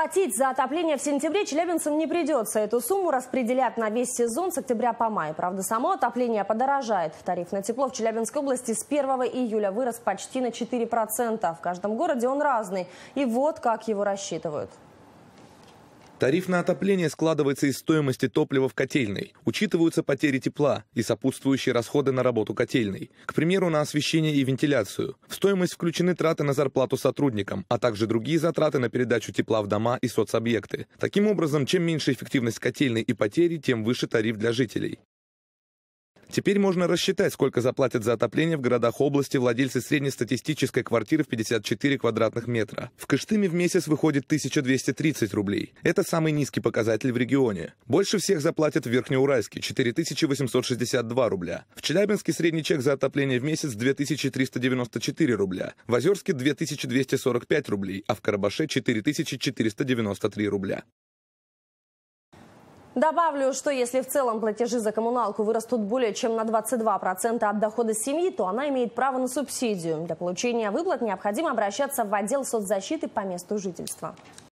платить за отопление в сентябре челябинцам не придется. Эту сумму распределят на весь сезон с октября по май. Правда, само отопление подорожает. Тариф на тепло в Челябинской области с 1 июля вырос почти на 4%. В каждом городе он разный. И вот как его рассчитывают. Тариф на отопление складывается из стоимости топлива в котельной. Учитываются потери тепла и сопутствующие расходы на работу котельной. К примеру, на освещение и вентиляцию. В стоимость включены траты на зарплату сотрудникам, а также другие затраты на передачу тепла в дома и соцобъекты. Таким образом, чем меньше эффективность котельной и потери, тем выше тариф для жителей. Теперь можно рассчитать, сколько заплатят за отопление в городах области владельцы среднестатистической квартиры в 54 квадратных метра. В Кыштыме в месяц выходит 1230 рублей. Это самый низкий показатель в регионе. Больше всех заплатят в Верхнеуральске – 4862 рубля. В Челябинске средний чек за отопление в месяц – 2394 рубля. В Озерске – 2245 рублей, а в Карабаше – 4493 рубля. Добавлю, что если в целом платежи за коммуналку вырастут более чем на 22% от дохода семьи, то она имеет право на субсидию. Для получения выплат необходимо обращаться в отдел соцзащиты по месту жительства.